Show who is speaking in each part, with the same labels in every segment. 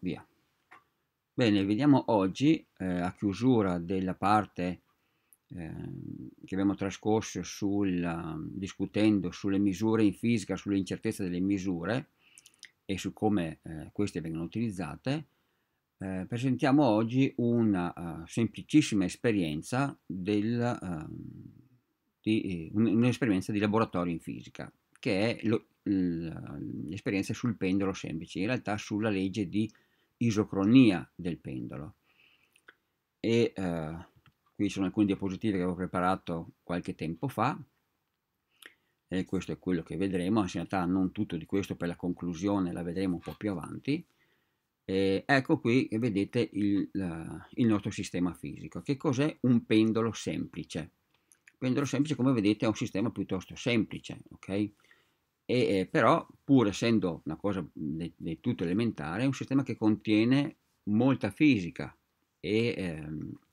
Speaker 1: via. Bene, vediamo oggi, eh, a chiusura della parte eh, che abbiamo trascorso sul, discutendo sulle misure in fisica, sull'incertezza delle misure e su come eh, queste vengono utilizzate, eh, presentiamo oggi una uh, semplicissima esperienza del, uh, di, un'esperienza di laboratorio in fisica, che è l'esperienza sul pendolo semplice, in realtà sulla legge di isocronia del pendolo. E eh, qui sono alcune diapositive che avevo preparato qualche tempo fa, e questo è quello che vedremo, in realtà non tutto di questo per la conclusione, la vedremo un po' più avanti. E ecco qui che vedete il, il nostro sistema fisico. Che cos'è un pendolo semplice? Il pendolo semplice, come vedete, è un sistema piuttosto semplice, ok? E, eh, però pur essendo una cosa del tutto elementare, è un sistema che contiene molta fisica e eh,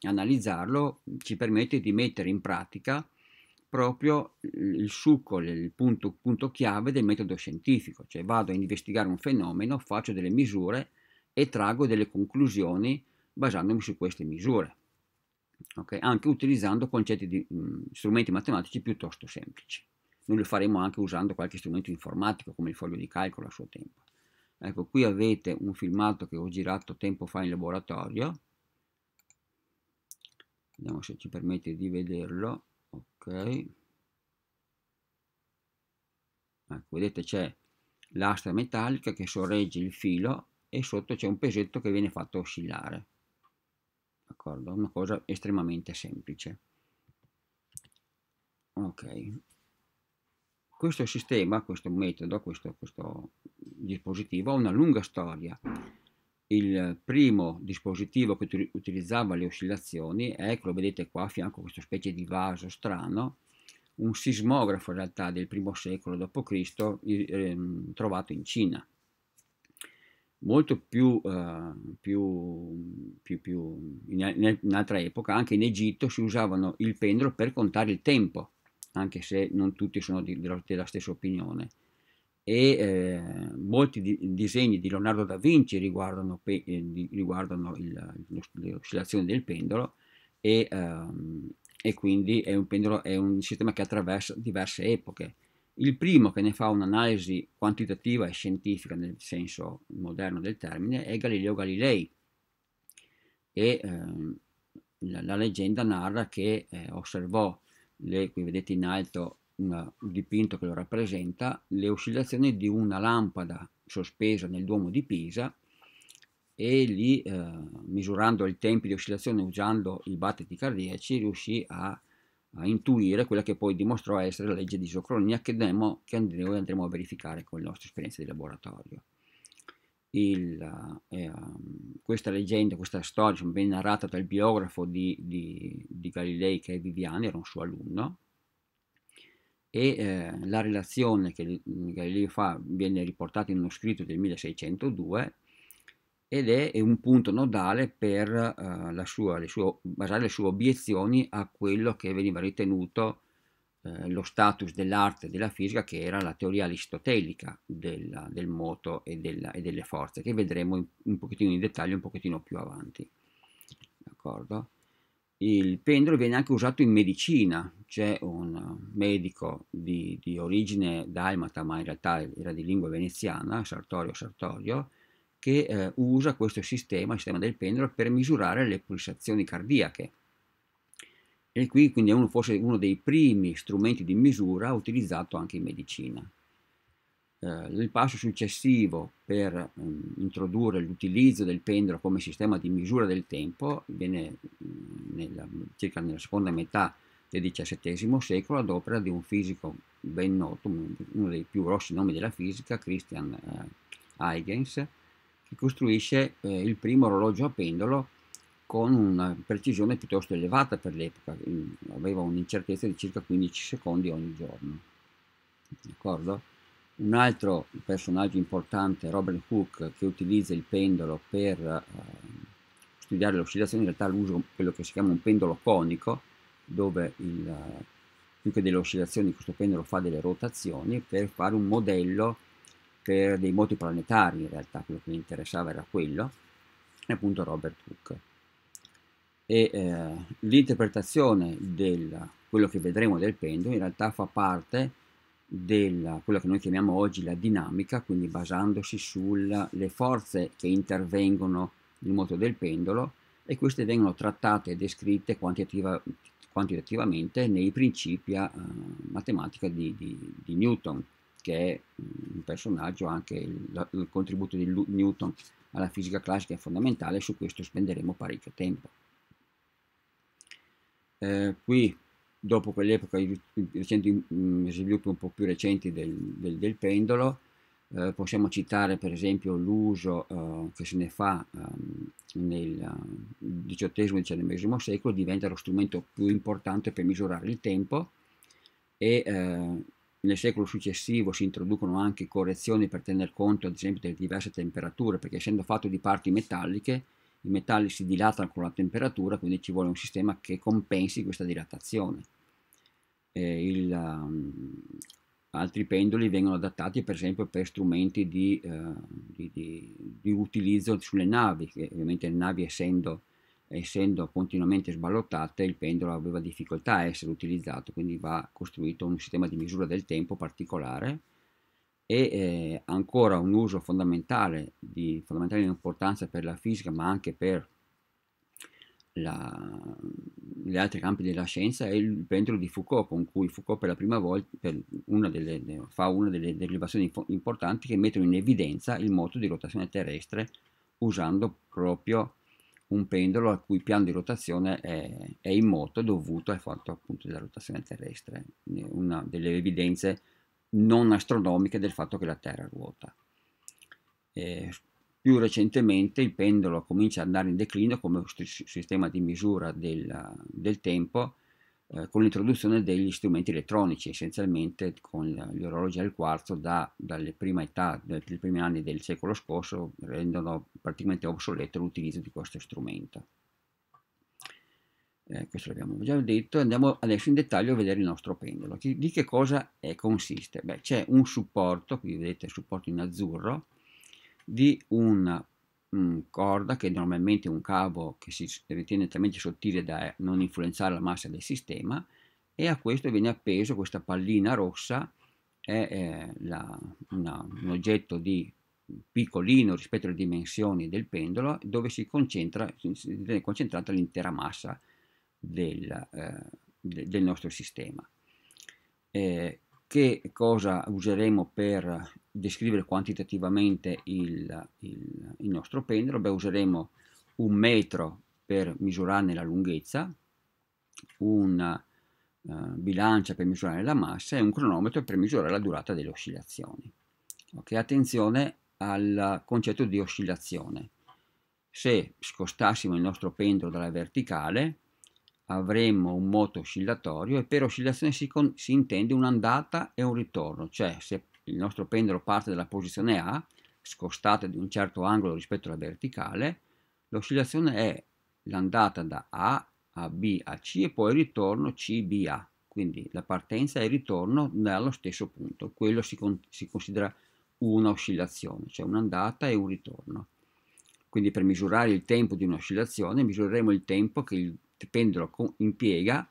Speaker 1: analizzarlo ci permette di mettere in pratica proprio il succo, il punto, punto, chiave del metodo scientifico, cioè vado a investigare un fenomeno, faccio delle misure e traggo delle conclusioni basandomi su queste misure, okay? anche utilizzando concetti di mh, strumenti matematici piuttosto semplici. Noi lo faremo anche usando qualche strumento informatico come il foglio di calcolo a suo tempo. Ecco, qui avete un filmato che ho girato tempo fa in laboratorio. Vediamo se ci permette di vederlo. Ok. Ecco, vedete c'è l'asta metallica che sorregge il filo e sotto c'è un pesetto che viene fatto oscillare. D'accordo? Una cosa estremamente semplice. Ok questo sistema, questo metodo, questo, questo dispositivo ha una lunga storia. Il primo dispositivo che utilizzava le oscillazioni, ecco lo vedete qua a fianco questa specie di vaso strano, un sismografo in realtà del primo secolo d.C. Ehm, trovato in Cina molto più, uh, più, più, più in, in, altra epoca, anche in Egitto si usavano il pendolo per contare il tempo anche se non tutti sono di, della, della, stessa opinione. E eh, molti di, disegni di Leonardo da Vinci riguardano, pe, eh, di, riguardano il, le oscillazioni del pendolo e, ehm, e quindi è un, pendolo, è un sistema che attraversa diverse epoche. Il primo che ne fa un'analisi quantitativa e scientifica nel senso moderno del termine è Galileo Galilei e ehm, la, la, leggenda narra che eh, osservò le, qui vedete in alto un dipinto che lo rappresenta, le oscillazioni di una lampada sospesa nel Duomo di Pisa e lì eh, misurando i tempi di oscillazione usando i battiti cardiaci riuscì a, a, intuire quella che poi dimostrò essere la legge di isocronia che, andremo, che andremo a verificare con le nostre esperienze di laboratorio il, eh, ehm, questa leggenda, questa storia ben narrata dal biografo di, di, di, Galilei che è Viviani, era un suo alunno, e eh, la relazione che Galileo fa viene riportata in uno scritto del 1602 ed è, è un punto nodale per eh, sua, le sue, basare le sue obiezioni a quello che veniva ritenuto eh, lo status dell'arte della fisica che era la teoria aristotelica della, del moto e, della, e, delle forze, che vedremo in, un pochettino in dettaglio un pochettino più avanti. D'accordo? Il pendolo viene anche usato in medicina, c'è un medico di, di, origine dalmata, ma in realtà era di lingua veneziana, Sartorio Sartorio, che eh, usa questo sistema, il sistema del pendolo, per misurare le pulsazioni cardiache e qui quindi è uno, forse uno dei primi strumenti di misura utilizzato anche in medicina. Eh, il passo successivo per mh, ehm, introdurre l'utilizzo del pendolo come sistema di misura del tempo viene mm, nella, circa nella seconda metà del XVII secolo ad opera di un fisico ben noto, uno dei più grossi nomi della fisica, Christian eh, Huygens, che costruisce eh, il primo orologio a pendolo con una precisione piuttosto elevata per l'epoca, aveva un'incertezza di circa 15 secondi ogni giorno. D'accordo? Un altro personaggio importante, Robert Hooke, che utilizza il pendolo per eh, studiare oscillazioni, in realtà l'uso quello che si chiama un pendolo conico, dove il, eh, più che delle oscillazioni questo pendolo fa delle rotazioni per fare un modello per dei moti planetari, in realtà quello che mi interessava era quello, e appunto Robert Hooke e eh, l'interpretazione di quello che vedremo del pendolo in realtà fa parte di quella che noi chiamiamo oggi la dinamica, quindi basandosi sulle forze che intervengono nel moto del pendolo e queste vengono trattate e descritte quantitativa, quantitativamente nei principi a eh, matematica di, di, di, Newton, che è un personaggio, anche il, il contributo di Newton alla fisica classica è fondamentale, su questo spenderemo parecchio tempo eh, qui dopo quell'epoca i recenti mm, sviluppi un po' più recenti del, del, del pendolo eh, possiamo citare per esempio l'uso eh, che se ne fa um, nel XVIII eh, e XIX secolo diventa lo strumento più importante per misurare il tempo e eh, nel secolo successivo si introducono anche correzioni per tener conto ad esempio delle diverse temperature perché essendo fatto di parti metalliche i metalli si dilatano con la temperatura, quindi ci vuole un sistema che compensi questa dilatazione. Il, um, altri pendoli vengono adattati per esempio per strumenti di, uh, di, di, di utilizzo sulle navi, che ovviamente le navi essendo, essendo, continuamente sballottate il pendolo aveva difficoltà a essere utilizzato, quindi va costruito un sistema di misura del tempo particolare e eh, ancora un uso fondamentale di fondamentale importanza per la fisica ma anche per la, gli altri campi della scienza è il pendolo di Foucault con cui Foucault per la prima volta una delle, fa una delle derivazioni importanti che mettono in evidenza il moto di rotazione terrestre usando proprio un pendolo al cui piano di rotazione è, è in moto dovuto al fatto appunto della rotazione terrestre una delle evidenze non astronomiche del fatto che la Terra ruota. E più recentemente il pendolo comincia ad andare in declino come sistema di misura del, del tempo eh, con l'introduzione degli strumenti elettronici, essenzialmente con gli orologi al quarzo da, dalle prime età, dai primi anni del secolo scorso, rendono praticamente obsoleto l'utilizzo di questo strumento eh, questo l'abbiamo già detto, andiamo adesso in dettaglio a vedere il nostro pendolo. Di che cosa è, consiste? Beh, c'è un supporto, qui vedete il supporto in azzurro, di una mh, mm, corda che è normalmente è un cavo che si ritiene talmente sottile da eh, non influenzare la massa del sistema e a questo viene appeso questa pallina rossa, è eh, la, una, un oggetto di piccolino rispetto alle dimensioni del pendolo dove si concentra, si concentrata l'intera massa del, eh, del nostro sistema. Eh, che cosa useremo per descrivere quantitativamente il, il, il nostro pendolo? Beh, useremo un metro per misurarne la lunghezza, una eh, bilancia per misurare la massa e un cronometro per misurare la durata delle oscillazioni. Ok, attenzione al concetto di oscillazione. Se scostassimo il nostro pendolo dalla verticale, avremmo un moto oscillatorio e per oscillazione si, con, si intende un'andata e un ritorno, cioè se il nostro pendolo parte dalla posizione A, scostata di un certo angolo rispetto alla verticale, l'oscillazione è l'andata da A a B a C e poi il ritorno CBA, quindi la partenza e il ritorno nello stesso punto, quello si, con, si considera un'oscillazione, cioè un'andata e un ritorno. Quindi per misurare il tempo di un'oscillazione misureremo il tempo che il pendolo impiega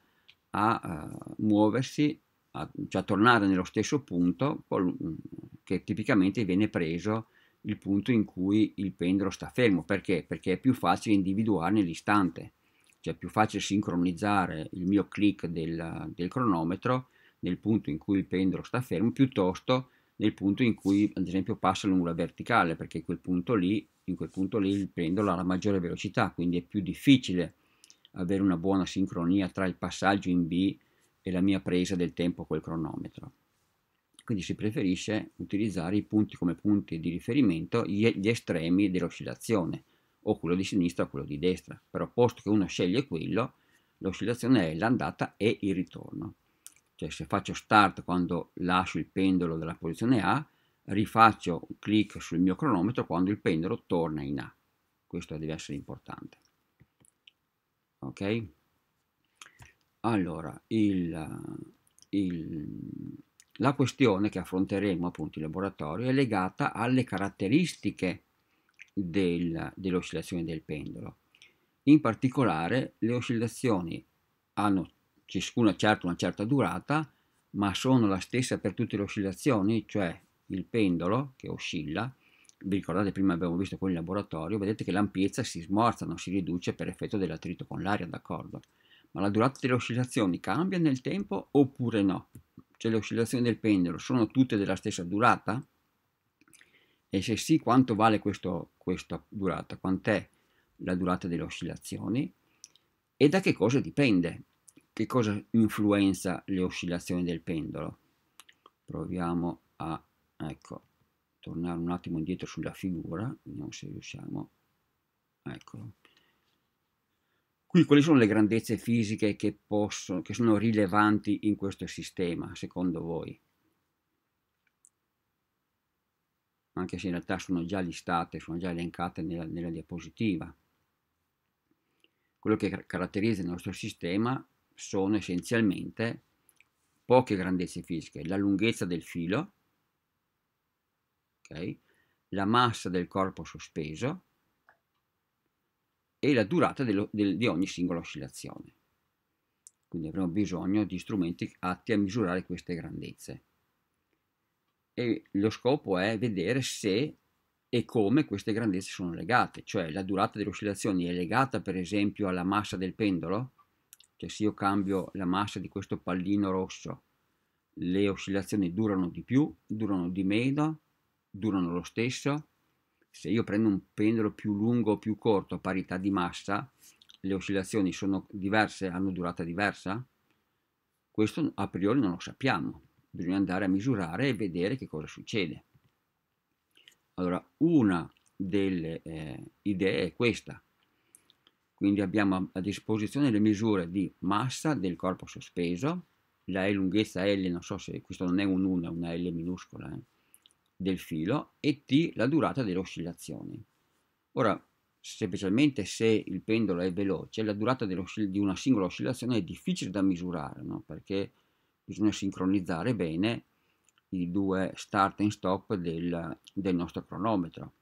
Speaker 1: a uh, muoversi, a, cioè a tornare nello stesso punto mm, che tipicamente viene preso il punto in cui il pendolo sta fermo. Perché? Perché è più facile individuarne l'istante, cioè è più facile sincronizzare il mio click del, del cronometro nel punto in cui il pendolo sta fermo piuttosto nel punto in cui ad esempio passa lungo la verticale perché quel punto lì, in quel punto lì il pendolo ha la maggiore velocità quindi è più difficile avere una buona sincronia tra il passaggio in B e la mia presa del tempo col cronometro. Quindi si preferisce utilizzare i punti come punti di riferimento gli estremi dell'oscillazione, o quello di sinistra o quello di destra, però posto che uno sceglie quello, l'oscillazione è l'andata e il ritorno. Cioè se faccio start quando lascio il pendolo dalla posizione A, rifaccio un clic sul mio cronometro quando il pendolo torna in A. Questo deve essere importante ok allora il, il, la questione che affronteremo appunto in laboratorio è legata alle caratteristiche del, delle del pendolo in particolare le oscillazioni hanno ciascuna certo una certa durata ma sono la stessa per tutte le oscillazioni cioè il pendolo che oscilla vi ricordate prima abbiamo visto con il laboratorio, vedete che l'ampiezza si smorza, non si riduce per effetto dell'attrito con l'aria, d'accordo? Ma la durata delle oscillazioni cambia nel tempo oppure no? Cioè le oscillazioni del pendolo sono tutte della stessa durata? E se sì, quanto vale questo, questa durata? Quant'è la durata delle oscillazioni? E da che cosa dipende? Che cosa influenza le oscillazioni del pendolo? Proviamo a... ecco tornare un attimo indietro sulla figura, vediamo se riusciamo, eccolo. Qui quali sono le grandezze fisiche che, possono, che sono rilevanti in questo sistema, secondo voi? Anche se in realtà sono già listate, sono già elencate nella, nella diapositiva. Quello che caratterizza il nostro sistema sono essenzialmente poche grandezze fisiche, la lunghezza del filo, okay? la massa del corpo sospeso e la durata dello, del, di ogni singola oscillazione. Quindi avremo bisogno di strumenti atti a misurare queste grandezze. E lo scopo è vedere se e come queste grandezze sono legate, cioè la durata delle oscillazioni è legata per esempio alla massa del pendolo, cioè se io cambio la massa di questo pallino rosso, le oscillazioni durano di più, durano di meno, durano lo stesso, se io prendo un pendolo più lungo o più corto a parità di massa, le oscillazioni sono diverse, hanno durata diversa? Questo a priori non lo sappiamo, bisogna andare a misurare e vedere che cosa succede. Allora, una delle eh, idee è questa. Quindi abbiamo a disposizione le misure di massa del corpo sospeso, la E lunghezza L, non so se questo non è un 1, è una L minuscola, eh del filo e t la durata delle oscillazioni. Ora, semplicemente se il pendolo è veloce, la durata di una singola oscillazione è difficile da misurare, no? perché bisogna sincronizzare bene i due start and stop del, del nostro cronometro.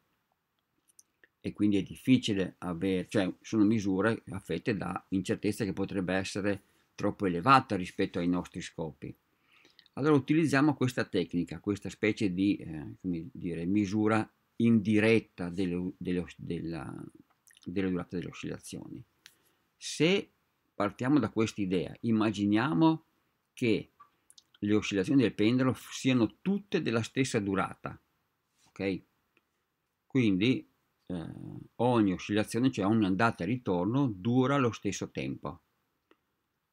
Speaker 1: E quindi è difficile avere, cioè sono misure affette da incertezza che potrebbe essere troppo elevata rispetto ai nostri scopi. Allora utilizziamo questa tecnica, questa specie di eh, dire, misura indiretta delle, delle, della, delle durate delle oscillazioni. Se partiamo da questa idea, immaginiamo che le oscillazioni del pendolo siano tutte della stessa durata, ok? Quindi eh, ogni oscillazione, cioè ogni andata e ritorno, dura lo stesso tempo.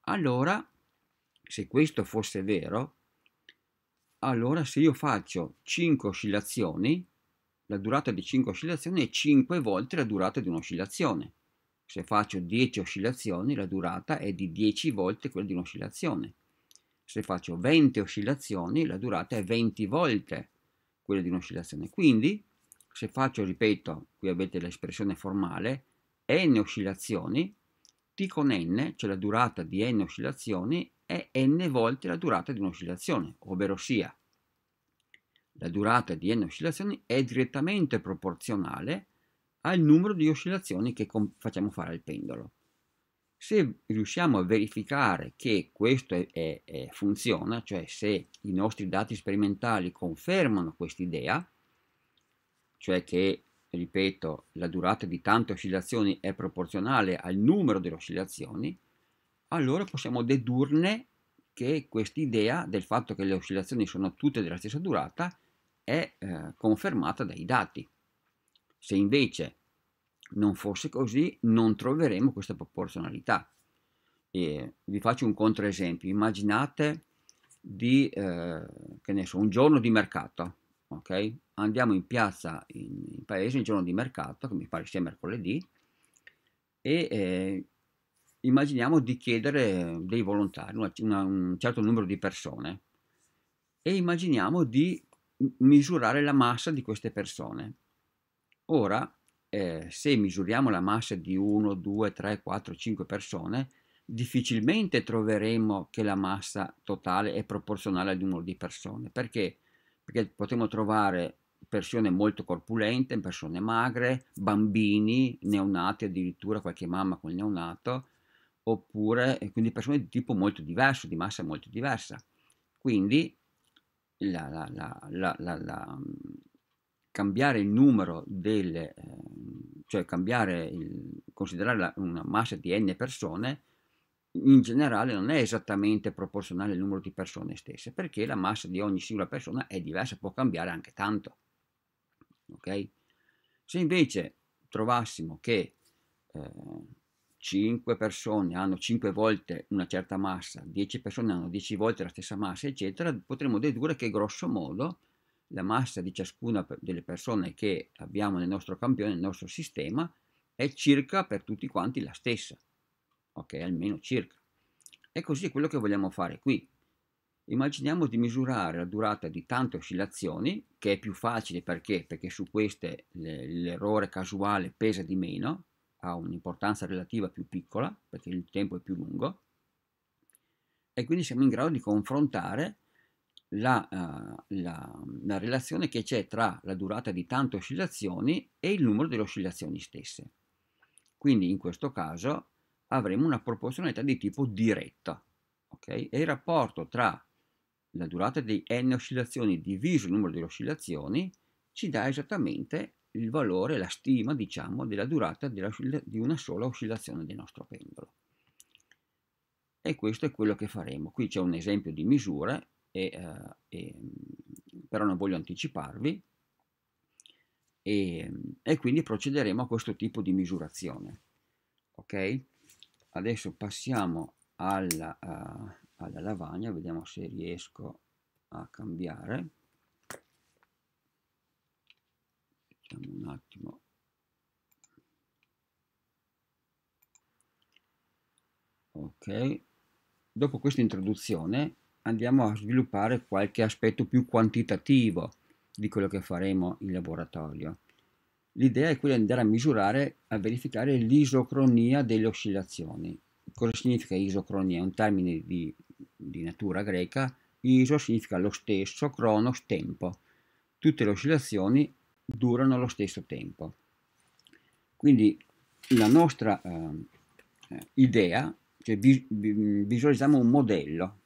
Speaker 1: Allora, se questo fosse vero, allora se io faccio 5 oscillazioni, la durata di 5 oscillazioni è 5 volte la durata di un'oscillazione. Se faccio 10 oscillazioni, la durata è di 10 volte quella di un'oscillazione. Se faccio 20 oscillazioni, la durata è 20 volte quella di un'oscillazione. Quindi, se faccio, ripeto, qui avete l'espressione formale, n oscillazioni, t con n, cioè la durata di n oscillazioni, è n volte la durata di un'oscillazione, ovvero sia la durata di n oscillazioni è direttamente proporzionale al numero di oscillazioni che facciamo fare al pendolo. Se riusciamo a verificare che questo è, è, funziona, cioè se i nostri dati sperimentali confermano quest'idea, cioè che, ripeto, la durata di tante oscillazioni è proporzionale al numero delle oscillazioni, allora possiamo dedurne che quest'idea del fatto che le oscillazioni sono tutte della stessa durata è eh, confermata dai dati. Se invece non fosse così, non troveremo questa proporzionalità. E vi faccio un controesempio. Immaginate di, eh, so, un giorno di mercato. Okay? Andiamo in piazza in, in paese, il giorno di mercato, che mi pare sia mercoledì, e eh, immaginiamo di chiedere dei volontari, una, una, un certo numero di persone, e immaginiamo di misurare la massa di queste persone. Ora, eh, se misuriamo la massa di 1, 2, 3, 4, 5 persone, difficilmente troveremo che la massa totale è proporzionale al numero di persone. Perché? Perché potremmo trovare persone molto corpulente, persone magre, bambini, neonati, addirittura qualche mamma con il neonato, oppure quindi persone di tipo molto diverso, di massa molto diversa. Quindi la, la, la, mm, cambiare il numero delle, ehm, cioè cambiare il, considerare una massa di n persone in generale non è esattamente proporzionale al numero di persone stesse, perché la massa di ogni singola persona è diversa, può cambiare anche tanto. Okay? Se invece trovassimo che eh, 5 persone hanno 5 volte una certa massa, 10 persone hanno 10 volte la stessa massa, eccetera, potremmo dedurre che grosso modo la massa di ciascuna delle persone che abbiamo nel nostro campione, nel nostro sistema, è circa per tutti quanti la stessa. Ok, almeno circa. E così è quello che vogliamo fare qui. Immaginiamo di misurare la durata di tante oscillazioni, che è più facile perché? Perché su queste l'errore casuale pesa di meno, ha un'importanza relativa più piccola, perché il tempo è più lungo, e quindi siamo in grado di confrontare la, uh, la, la relazione che c'è tra la durata di tante oscillazioni e il numero delle oscillazioni stesse. Quindi in questo caso avremo una proporzionalità di tipo diretta, okay? e il rapporto tra la durata di n oscillazioni diviso il numero delle oscillazioni ci dà esattamente il valore, la stima, diciamo, della durata della, di una sola oscillazione del nostro pendolo. E questo è quello che faremo. Qui c'è un esempio di misura, e, uh, e, mm, però non voglio anticiparvi, e, mm, e, quindi procederemo a questo tipo di misurazione. Ok? Adesso passiamo alla, uh, alla lavagna, vediamo se riesco a cambiare. aspettiamo un attimo ok dopo questa introduzione andiamo a sviluppare qualche aspetto più quantitativo di quello che faremo in laboratorio l'idea è quella di andare a misurare a verificare l'isocronia delle oscillazioni cosa significa isocronia? è un termine di, di natura greca iso significa lo stesso, cronos, tempo tutte le oscillazioni durano lo stesso tempo. Quindi la nostra ehm, eh, idea, cioè vi, vi, visualizziamo un modello,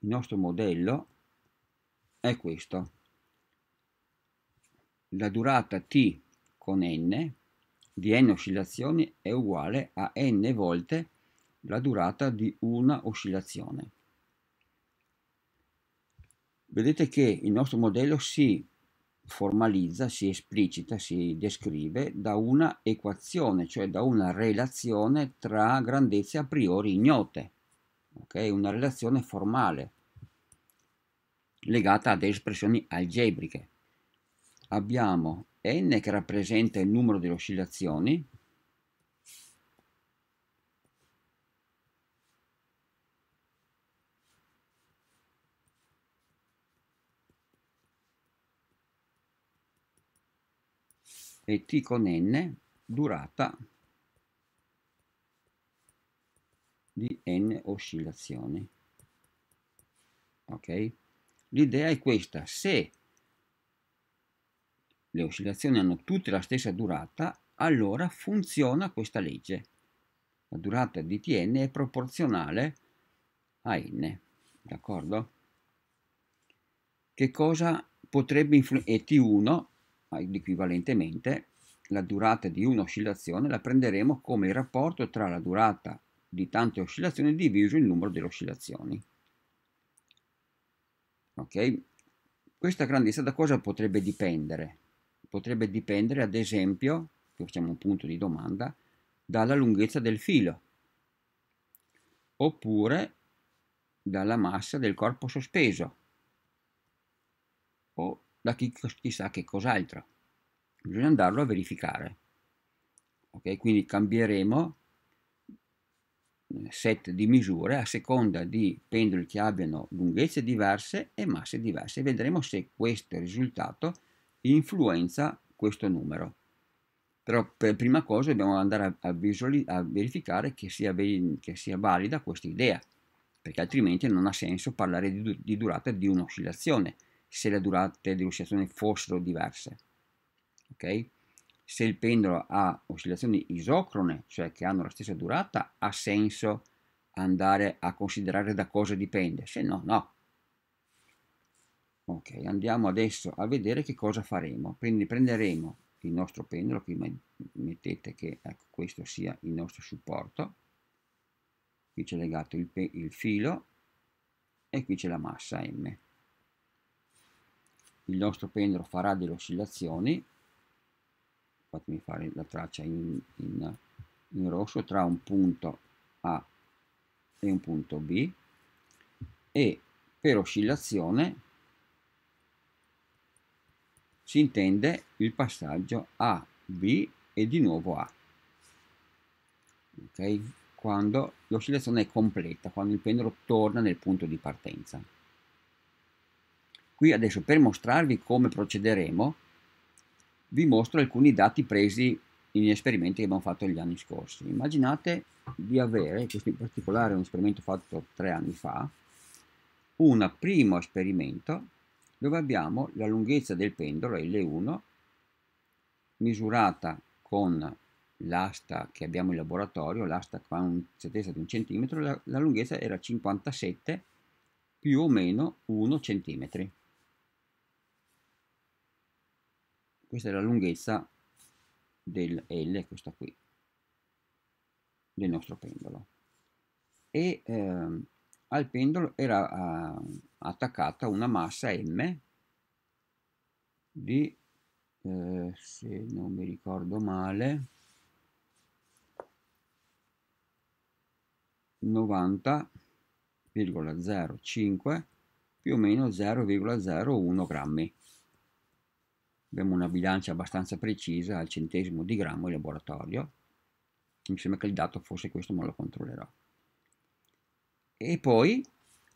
Speaker 1: il nostro modello è questo, la durata t con n di n oscillazioni è uguale a n volte la durata di una oscillazione. Vedete che il nostro modello si formalizza, si esplicita, si descrive da una equazione, cioè da una relazione tra grandezze a priori ignote, okay? una relazione formale legata ad espressioni algebriche. Abbiamo n che rappresenta il numero delle oscillazioni, e t con n durata di n oscillazioni. Ok? L'idea è questa, se le oscillazioni hanno tutte la stessa durata, allora funziona questa legge. La durata di Tn è proporzionale a n, d'accordo? Che cosa potrebbe influenzare? E T1 Ah, equivalentemente la durata di un'oscillazione la prenderemo come il rapporto tra la durata di tante oscillazioni diviso il numero delle oscillazioni. Ok? Questa grandezza da cosa potrebbe dipendere? Potrebbe dipendere ad esempio, facciamo un punto di domanda, dalla lunghezza del filo oppure dalla massa del corpo sospeso o da chi, chissà che cos'altro. Bisogna andarlo a verificare. Ok, quindi cambieremo eh, set di misure a seconda di pendoli che abbiano lunghezze diverse e masse diverse e vedremo se questo risultato influenza questo numero. Però per prima cosa dobbiamo andare a, a verificare che sia, che sia valida questa idea, perché altrimenti non ha senso parlare di, du- di durata di un'oscillazione se le durate dell'oscillazione fossero diverse. Okay? Se il pendolo ha oscillazioni isocrone, cioè che hanno la stessa durata, ha senso andare a considerare da cosa dipende, se no, no. Ok, andiamo adesso a vedere che cosa faremo. Quindi prenderemo il nostro pendolo, qui mettete che ecco, questo sia il nostro supporto, qui c'è legato il, il filo e qui c'è la massa M il nostro pendolo farà delle oscillazioni fatemi fare la traccia in, in, in rosso tra un punto A e un punto B e per oscillazione si intende il passaggio A, B e di nuovo A. Okay? Quando l'oscillazione è completa, quando il pendolo torna nel punto di partenza. Qui adesso per mostrarvi come procederemo vi mostro alcuni dati presi in esperimenti che abbiamo fatto gli anni scorsi. Immaginate di avere, questo in particolare un esperimento fatto tre anni fa, un primo esperimento dove abbiamo la lunghezza del pendolo L1 misurata con l'asta che abbiamo in laboratorio, l'asta qua un settezza di un centimetro, la, la lunghezza era 57 più o meno 1 centimetro questa è la lunghezza del L, questa qui, del nostro pendolo. E ehm, al pendolo era a, eh, attaccata una massa M di, eh, se non mi ricordo male, 90,05 più o meno 0,01 grammi abbiamo una bilancia abbastanza precisa al centesimo di grammo in laboratorio mi sembra che il dato fosse questo ma lo controllerò e poi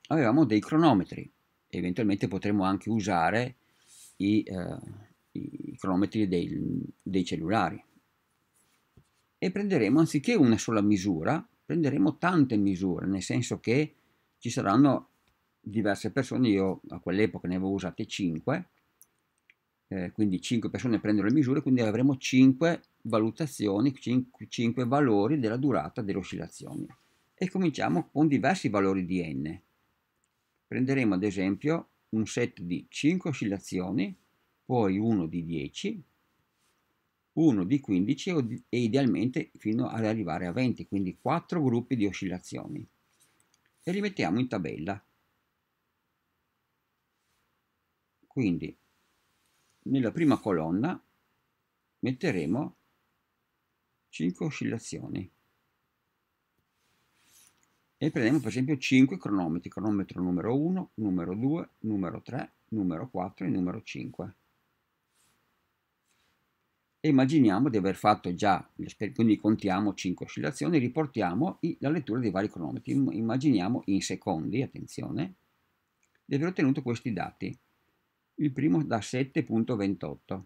Speaker 1: avevamo dei cronometri eventualmente potremmo anche usare i, eh, i cronometri dei, dei cellulari e prenderemo anziché una sola misura prenderemo tante misure nel senso che ci saranno diverse persone io a quell'epoca ne avevo usate 5 eh, quindi 5 persone prendono le misure, quindi avremo 5 valutazioni, 5, 5 valori della durata delle oscillazioni. E cominciamo con diversi valori di n. Prenderemo ad esempio un set di 5 oscillazioni, poi uno di 10, uno di 15 e idealmente fino ad arrivare a 20, quindi 4 gruppi di oscillazioni. E li mettiamo in tabella. Quindi nella prima colonna metteremo 5 oscillazioni e prendiamo per esempio 5 cronometri, cronometro numero 1, numero 2, numero 3, numero 4 e numero 5. E immaginiamo di aver fatto già, quindi contiamo 5 oscillazioni, riportiamo la lettura dei vari cronometri, immaginiamo in secondi, attenzione, di aver ottenuto questi dati il primo da 7.28,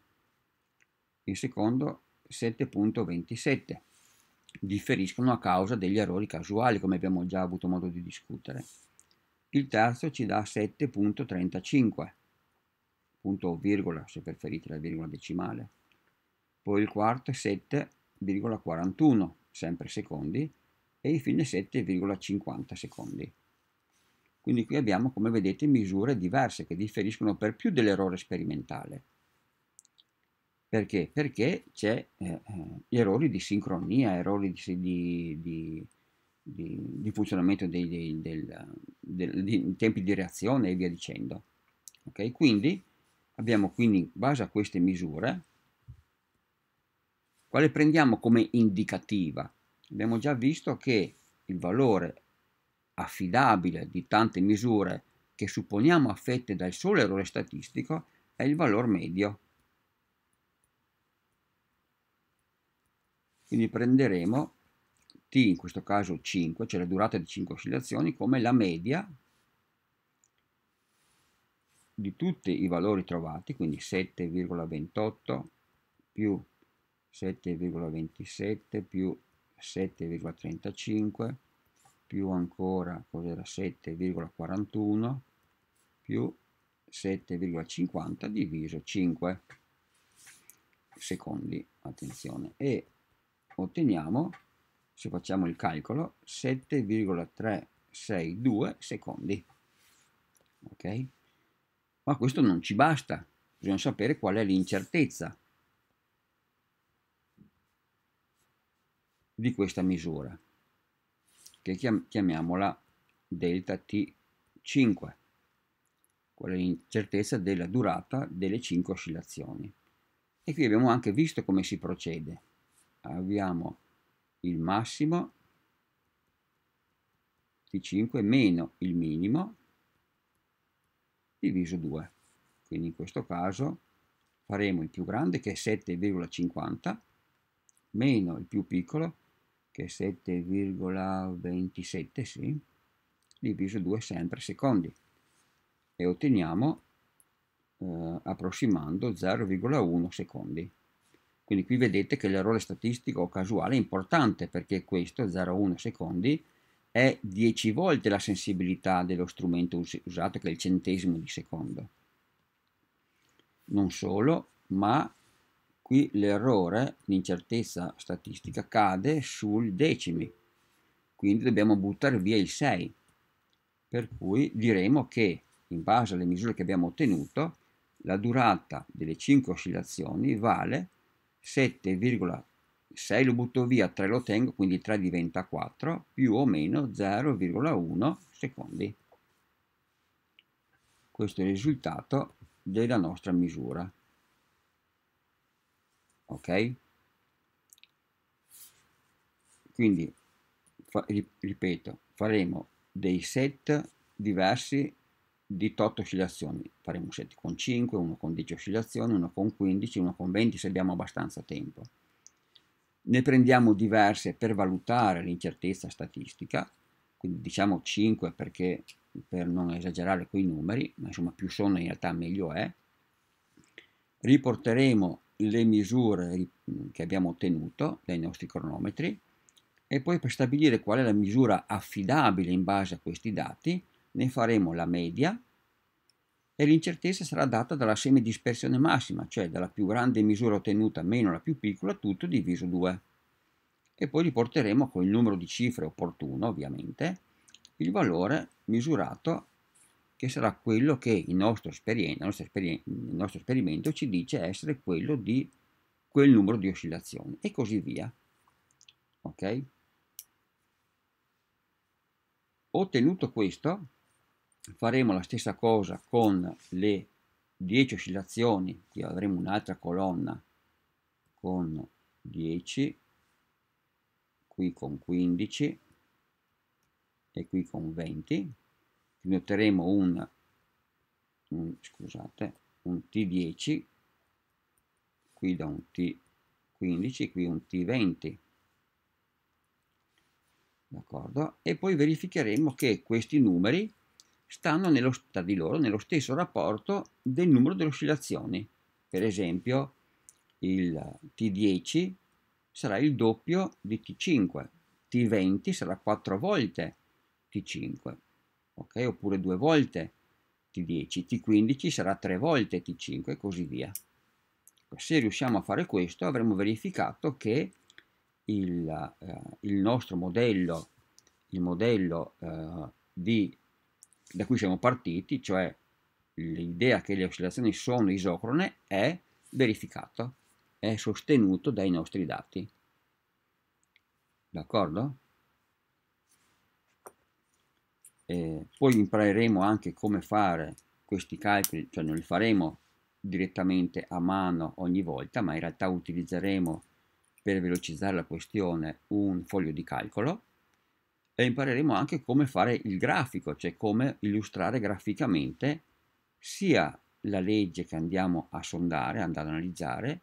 Speaker 1: il secondo 7.27. Differiscono a causa degli errori casuali, come abbiamo già avuto modo di discutere. Il terzo ci dà 7.35, punto o virgola, se preferite la virgola decimale. Poi il quarto 7,41, sempre secondi, e infine 7,50 secondi. Quindi qui abbiamo, come vedete, misure diverse che differiscono per più dell'errore sperimentale. Perché? Perché c'è eh, eh errori di sincronia, errori di, di, di di, di, funzionamento dei, dei, del, del, di tempi di reazione e via dicendo. Okay? Quindi abbiamo quindi in base a queste misure, quale prendiamo come indicativa? Abbiamo già visto che il valore affidabile di tante misure che supponiamo affette dal solo errore statistico è il valore medio. Quindi prenderemo t, in questo caso 5, cioè la durata di 5 oscillazioni, come la media di tutti i valori trovati, quindi 7,28 più 7,27 più 7,35 più ancora cos'era 7,41 più 7,50 diviso 5 secondi attenzione e otteniamo se facciamo il calcolo 7,362 secondi ok ma questo non ci basta bisogna sapere qual è l'incertezza di questa misura che chiamiamola delta T5, quella è l'incertezza della durata delle 5 oscillazioni. E qui abbiamo anche visto come si procede. Abbiamo il massimo T5 meno il minimo diviso 2. Quindi in questo caso faremo il più grande che è 7,50 meno il più piccolo che è 7,27 sì, diviso 2 sempre secondi e otteniamo eh, approssimando 0,1 secondi. Quindi qui vedete che l'errore statistico casuale è importante perché questo 0,1 secondi è 10 volte la sensibilità dello strumento us usato che è il centesimo di secondo. Non solo, ma Qui l'errore, l'incertezza statistica cade sul decimi, quindi dobbiamo buttare via il 6. Per cui diremo che, in base alle misure che abbiamo ottenuto, la durata delle 5 oscillazioni vale 7,6 lo butto via, 3 lo tengo, quindi 3 diventa 4, più o meno 0,1 secondi. Questo è il risultato della nostra misura ok quindi ripeto faremo dei set diversi di tot oscillazioni faremo un set con 5 uno con 10 oscillazioni uno con 15 uno con 20 se abbiamo abbastanza tempo ne prendiamo diverse per valutare l'incertezza statistica quindi diciamo 5 perché per non esagerare con i numeri ma insomma più sono in realtà meglio è riporteremo le misure che abbiamo ottenuto dai nostri cronometri e poi per stabilire qual è la misura affidabile in base a questi dati ne faremo la media e l'incertezza sarà data dalla semidispersione massima, cioè dalla più grande misura ottenuta meno la più piccola, tutto diviso 2. E poi riporteremo con il numero di cifre opportuno, ovviamente, il valore misurato che sarà quello che il nostro, esperien- esperien- il nostro esperimento ci dice essere quello di quel numero di oscillazioni e così via. Ok? Ottenuto questo, faremo la stessa cosa con le 10 oscillazioni, qui avremo un'altra colonna con 10, qui con 15 e qui con 20 quindi otterremo un, un, scusate, un T10 qui da un T15 qui un T20 d'accordo e poi verificheremo che questi numeri stanno nello, tra di loro nello stesso rapporto del numero delle oscillazioni per esempio il T10 sarà il doppio di T5 T20 sarà 4 volte T5 ok? Oppure due volte T10, T15 sarà tre volte T5 e così via. Ecco, se riusciamo a fare questo avremo verificato che il, eh, il nostro modello, il modello eh, di, da cui siamo partiti, cioè l'idea che le oscillazioni sono isocrone, è verificato, è sostenuto dai nostri dati. D'accordo? eh, poi impareremo anche come fare questi calcoli, cioè non li faremo direttamente a mano ogni volta, ma in realtà utilizzeremo per velocizzare la questione un foglio di calcolo e impareremo anche come fare il grafico, cioè come illustrare graficamente sia la legge che andiamo a sondare, andare ad analizzare,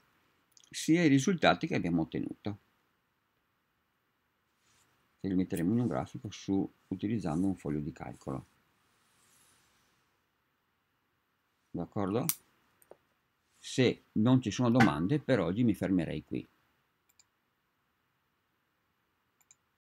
Speaker 1: sia i risultati che abbiamo ottenuto che li metteremo in un grafico su, utilizzando un foglio di calcolo. D'accordo? Se non ci sono domande, per oggi mi fermerei qui.